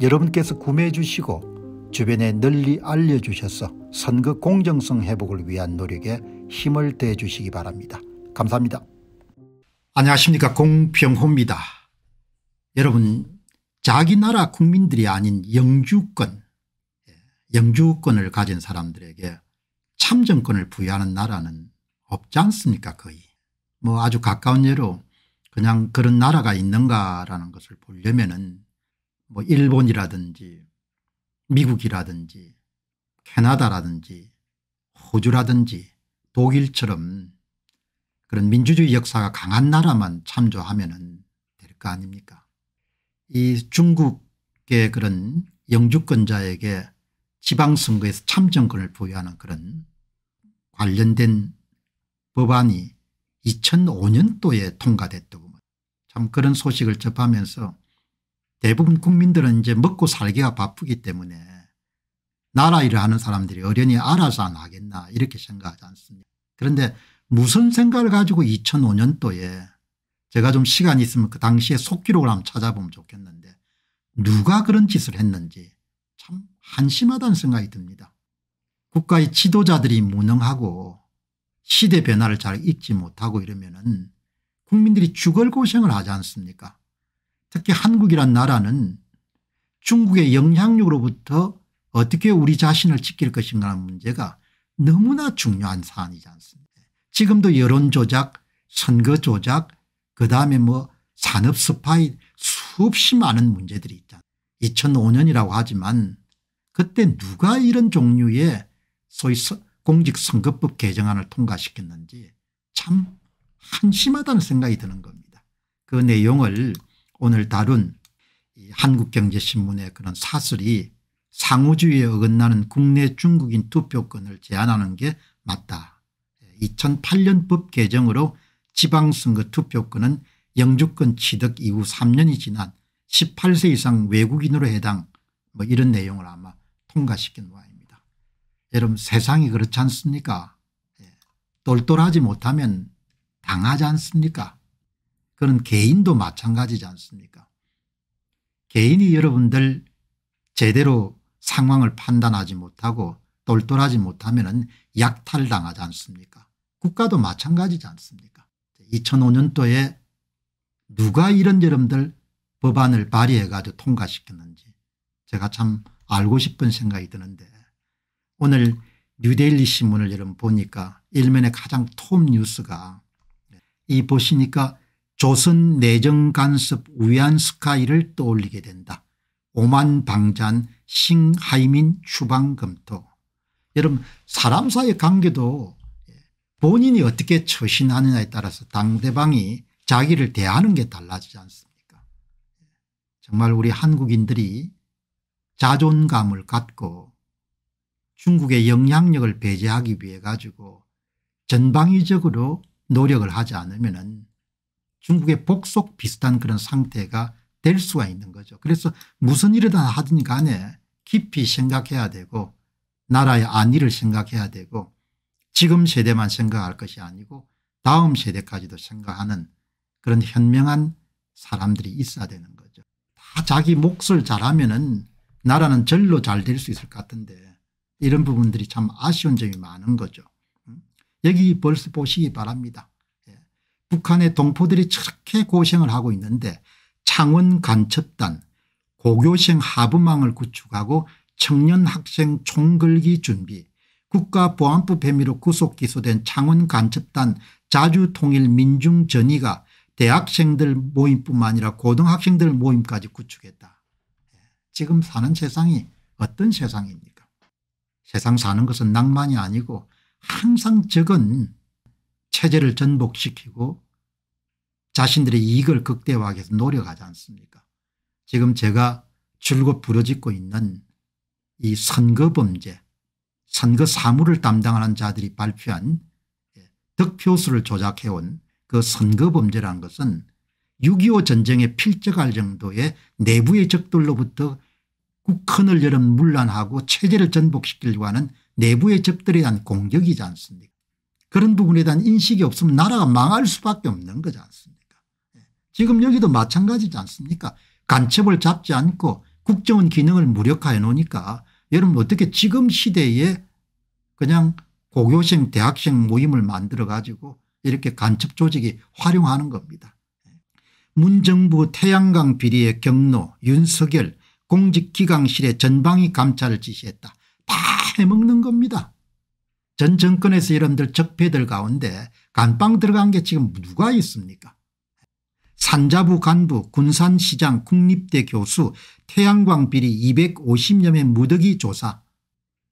여러분께서 구매해 주시고 주변에 널리 알려주셔서 선거 공정성 회복을 위한 노력에 힘을 대 주시기 바랍니다. 감사합니다. 안녕하십니까 공평호입니다. 여러분 자기 나라 국민들이 아닌 영주권 예, 영주권을 가진 사람들에게 참정권을 부여하는 나라는 없지 않습니까 거의 뭐 아주 가까운 예로 그냥 그런 나라가 있는가라는 것을 보려면은 뭐 일본이라든지 미국이라든지 캐나다라든지 호주라든지 독일처럼 그런 민주주의 역사가 강한 나라만 참조하면 될 거 아닙니까 이 중국의 그런 영주권자에게 지방선거에서 참정권을 부여하는 그런 관련된 법안이 2005년도에 통과됐더구만 참 그런 소식을 접하면서 대부분 국민들은 이제 먹고 살기가 바쁘기 때문에 나라 일을 하는 사람들이 어련히 알아서 안 하겠나 이렇게 생각하지 않습니까 그런데 무슨 생각을 가지고 2005년도에 제가 좀 시간이 있으면 그 당시에 속기록을 한번 찾아보면 좋겠는데 누가 그런 짓을 했는지 참 한심하다는 생각이 듭니다. 국가의 지도자들이 무능하고 시대 변화를 잘 읽지 못하고 이러면 은 국민들이 죽을 고생을 하지 않습니까 특히 한국이란 나라는 중국의 영향력으로부터 어떻게 우리 자신을 지킬 것인가라는 문제가 너무나 중요한 사안이지 않습니까 지금도 여론조작 선거조작 그다음에 뭐 산업스파이 수없이 많은 문제들이 있다 2005년이라고 하지만 그때 누가 이런 종류의 소위 공직선거법 개정안을 통과시켰는지 참 한심하다는 생각이 드는 겁니다. 그 내용을 오늘 다룬 한국경제신문의 그런 사설이 상호주의에 어긋나는 국내 중국인 투표권을 제한하는 게 맞다. 2008년 예, 법 개정으로 지방선거 투표권은 영주권 취득 이후 3년이 지난 18세 이상 외국인으로 해당 뭐 이런 내용을 아마 통과시킨 모양입니다. 여러분 세상이 그렇지 않습니까? 예, 똘똘하지 못하면 당하지 않습니까? 그런 개인도 마찬가지지 않습니까 개인이 여러분들 제대로 상황을 판단하지 못하고 똘똘하지 못하면 약탈당하지 않습니까 국가도 마찬가지지 않습니까 2005년도에 누가 이런 여러분들 법안을 발의해가지고 통과시켰는지 제가 참 알고 싶은 생각이 드는데 오늘 뉴데일리 신문을 여러분 보니까 일면에 가장 톱 뉴스가 이 보시니까 조선 내정 간섭 우안스카이를 떠올리게 된다. 오만 방잔 싱하이민 추방 검토. 여러분 사람 사이의 관계도 본인이 어떻게 처신하느냐에 따라서 당대방이 자기를 대하는 게 달라지지 않습니까 정말 우리 한국인들이 자존감을 갖고 중국의 영향력을 배제하기 위해 가지고 전방위적으로 노력을 하지 않으면 중국의 복속 비슷한 그런 상태가 될 수가 있는 거죠. 그래서 무슨 일이다 하든 간에 깊이 생각해야 되고 나라의 안위를 생각해야 되고 지금 세대만 생각할 것이 아니고 다음 세대까지도 생각하는 그런 현명한 사람들이 있어야 되는 거죠. 다 자기 몫을 잘하면 은 나라는 절로 잘 될 수 있을 것 같은데 이런 부분들이 참 아쉬운 점이 많은 거죠. 음. 여기 벌써 보시기 바랍니다. 북한의 동포들이 저렇게 고생을 하고 있는데 창원 간첩단 고교생 하부망을 구축하고 청년 학생 총걸기 준비 국가보안법 혐의로 구속 기소된 창원 간첩단 자주통일민중전의가 대학생들 모임뿐만 아니라 고등학생들 모임까지 구축했다. 지금 사는 세상이 어떤 세상입니까 세상 사는 것은 낭만이 아니고 항상 적은 체제를 전복시키고 자신들의 이익을 극대화하기 위해서 노력하지 않습니까 지금 제가 줄곧 부러짓고 있는 이 선거범죄 선거 사무를 담당하는 자들이 발표한 예, 득표수를 조작해온 그 선거범죄라는 것은 6.25 전쟁에 필적할 정도의 내부의 적들로부터 국헌을 여름 물란하고 체제를 전복시키려고 하는 내부의 적들에 대한 공격이지 않습니까 그런 부분에 대한 인식이 없으면 나라가 망할 수밖에 없는 거지 않습니까 예. 지금 여기도 마찬가지지 않습니까 간첩을 잡지 않고 국정원 기능을 무력화해 놓으니까 여러분 어떻게 지금 시대에 그냥 고교생 대학생 모임을 만들어 가지고 이렇게 간첩 조직이 활용하는 겁니다. 예. 문정부 태양강 비리의 경로 윤석열 공직기강실의 전방위 감찰을 지시했다. 다 해먹는 겁니다. 전 정권에서 여러분들 적폐들 가운데 간빵 들어간 게 지금 누가 있습니까 산자부 간부 군산시장 국립대 교수 태양광 비리 250여 명 무더기 조사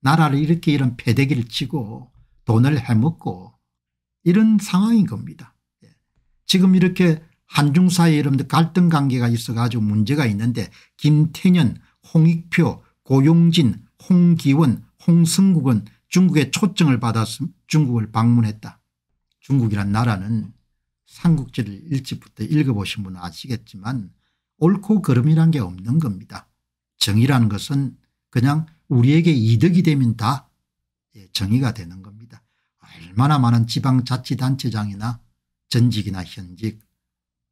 나라를 이렇게 이런 패대기를 치고 돈을 해먹고 이런 상황인 겁니다. 예. 지금 이렇게 한중 사이 여러분들 갈등 관계가 있어 가지고 문제가 있는데 김태년 홍익표 고용진 홍기원 홍승국은 중국의 초청을 받았음 중국을 방문했다. 중국이란 나라는 삼국지를 일찍부터 읽어보신 분은 아시겠지만 옳고 그름이란 게 없는 겁니다. 정의라는 것은 그냥 우리에게 이득이 되면 다 예, 정의가 되는 겁니다. 얼마나 많은 지방자치단체장이나 전직이나 현직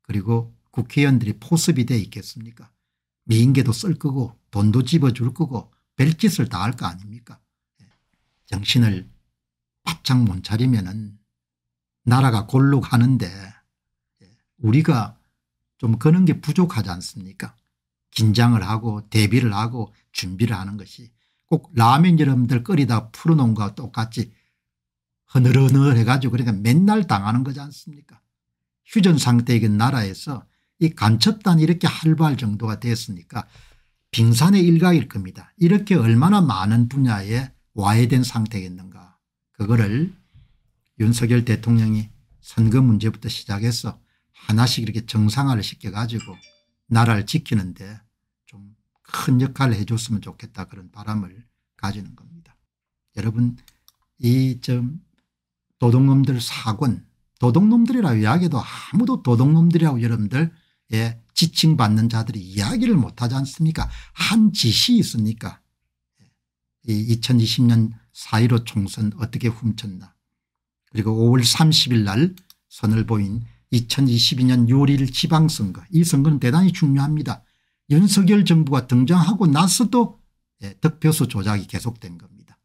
그리고 국회의원들이 포섭이 돼 있겠습니까 미인계도 쓸 거고 돈도 집어줄 거고 별짓을 다 할 거 아닙니까 정신을 바짝 못 차리면은 나라가 골로 가는데 우리가 좀 그런 게 부족하지 않습니까? 긴장을 하고 대비를 하고 준비를 하는 것이 꼭 라면 여러분들 끓이다 풀어놓은 거와 똑같이 흐느러흐느 해가지고 그러니까 맨날 당하는 거지 않습니까? 휴전 상태인 나라에서 이 간첩단이 이렇게 활발 정도가 됐으니까 빙산의 일각일 겁니다. 이렇게 얼마나 많은 분야에 와해된 상태겠는가 그거를 윤석열 대통령이 선거 문제부터 시작해서 하나씩 이렇게 정상화를 시켜가지고 나라를 지키는데 좀 큰 역할을 해줬으면 좋겠다 그런 바람을 가지는 겁니다. 여러분 이좀 도둑놈들 사군 도둑놈들이라고 이야기도 해 아무도 도둑놈들이라고 여러분들 에 지칭받는 자들이 이야기를 못하지 않습니까 한 짓이 있습니까 이 2020년 4.15 총선 어떻게 훔쳤나 그리고 5월 30일 날 선을 보인 2022년 6월 1일 지방선거 이 선거는 대단히 중요합니다. 윤석열 정부가 등장하고 나서도 예, 득표수 조작이 계속된 겁니다.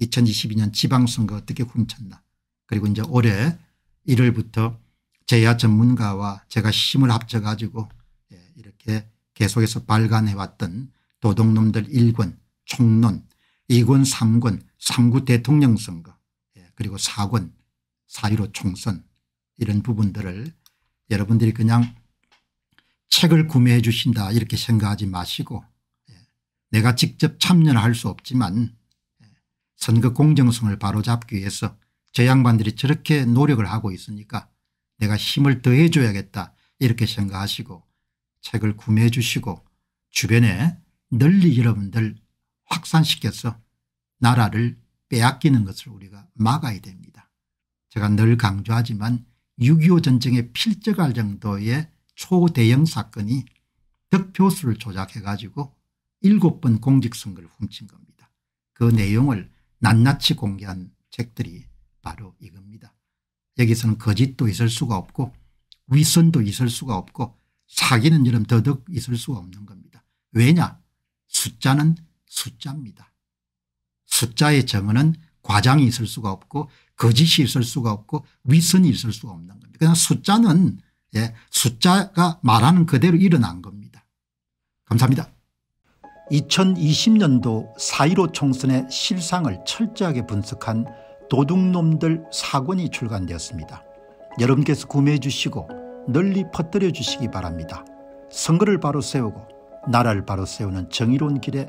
2022년 지방선거 어떻게 훔쳤나 그리고 이제 올해 1월부터 제야 전문가와 제가 힘을 합쳐 가지고 예, 이렇게 계속해서 발간해왔던 도둑놈들 일권 총론 2군 3군 3구 대통령 선거 예, 그리고 4군 4.15 총선 이런 부분들을 여러분들이 그냥 책을 구매해 주신다 이렇게 생각하지 마시고 예, 내가 직접 참여할 를수 없지만 예, 선거 공정성을 바로잡기 위해서 저 양반들이 저렇게 노력을 하고 있으니까 내가 힘을 더해 줘야겠다 이렇게 생각하시고 책을 구매해 주시고 주변에 널리 여러분들 확산시켜서 나라를 빼앗기는 것을 우리가 막아야 됩니다. 제가 늘 강조하지만 6.25 전쟁에 필적할 정도의 초대형 사건이 득표수를 조작해 가지고 7번 공직선거를 훔친 겁니다. 그 내용을 낱낱이 공개한 책들이 바로 이겁니다. 여기서는 거짓도 있을 수가 없고 위선도 있을 수가 없고 사기는 이름 더덕 있을 수가 없는 겁니다. 왜냐 숫자는 숫자입니다. 숫자의 정의는 과장이 있을 수가 없고 거짓이 있을 수가 없고 위선이 있을 수가 없는 겁니다. 그냥 숫자는 예, 숫자가 말하는 그대로 일어난 겁니다. 감사합니다. 2020년도 4.15 총선의 실상을 철저하게 분석한 도둑놈들 사권이 출간되었습니다. 여러분께서 구매해 주시고 널리 퍼뜨려 주시기 바랍니다. 선거를 바로 세우고 나라를 바로 세우는 정의로운 길에